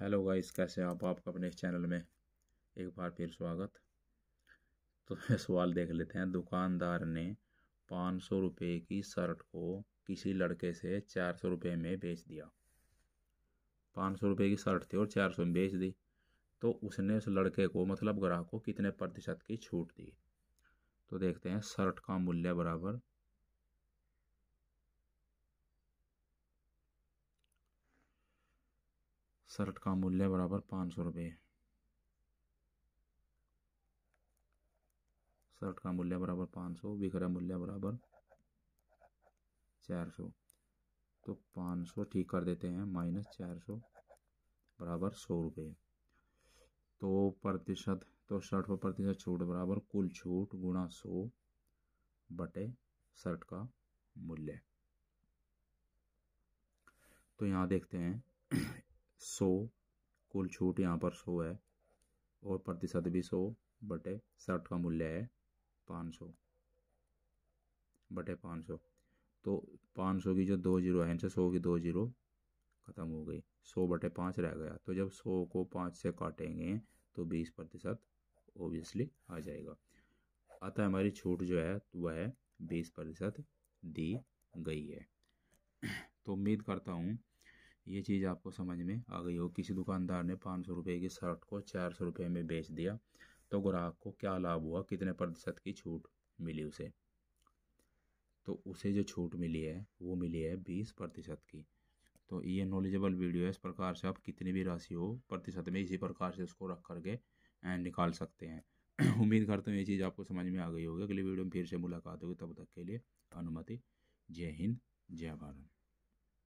hello guys कैसे आप आपका अपने इस चैनल में एक बार फिर स्वागत तो सवाल देख लेते हैं दुकानदार ने पाँच सौ रुपये की शर्ट को किसी लड़के से चार सौ रुपये में बेच दिया पाँच सौ रुपये की शर्ट थी और चार सौ में बेच दी तो उसने उस लड़के को मतलब ग्राहक को कितने प्रतिशत की छूट दी तो देखते हैं शर्ट का मूल्य बराबर शर्ट का मूल्य बराबर पाँच सौ रुपये शर्ट का मूल्य बराबर पाँच सौ विक्रय मूल्य बराबर चार सौ तो पाँच सौ ठीक कर देते हैं माइनस चार सौ बराबर सौ रुपये तो प्रतिशत तो शर्ट पर प्रतिशत छूट बराबर कुल छूट गुणा सौ बटे शर्ट का मूल्य तो यहाँ देखते हैं सौ कुल छूट यहाँ पर सौ है और प्रतिशत भी सौ बटे शर्ट का मूल्य है पाँच सौ बटे पाँच सौ तो पाँच सौ की जो दो जीरो है इनसे सौ की दो जीरो ख़त्म हो गई सौ बटे पाँच रह गया तो जब सौ को पाँच से काटेंगे तो बीस प्रतिशत ओबियसली आ जाएगा अतः हमारी छूट जो है वह है बीस प्रतिशत दी गई है तो उम्मीद करता हूँ ये चीज़ आपको समझ में आ गई हो किसी दुकानदार ने पाँच सौ रुपये की शर्ट को चार सौ रुपये में बेच दिया तो ग्राहक को क्या लाभ हुआ कितने प्रतिशत की छूट मिली उसे तो उसे जो छूट मिली है वो मिली है बीस प्रतिशत की तो ये नॉलेजेबल वीडियो है इस प्रकार से आप कितनी भी राशि हो प्रतिशत में इसी प्रकार से उसको रख करके निकाल सकते हैं उम्मीद करता हूँ ये चीज़ आपको समझ में आ गई होगी अगली वीडियो में फिर से मुलाकात होगी तब तक के लिए अनुमति जय हिंद जय भारत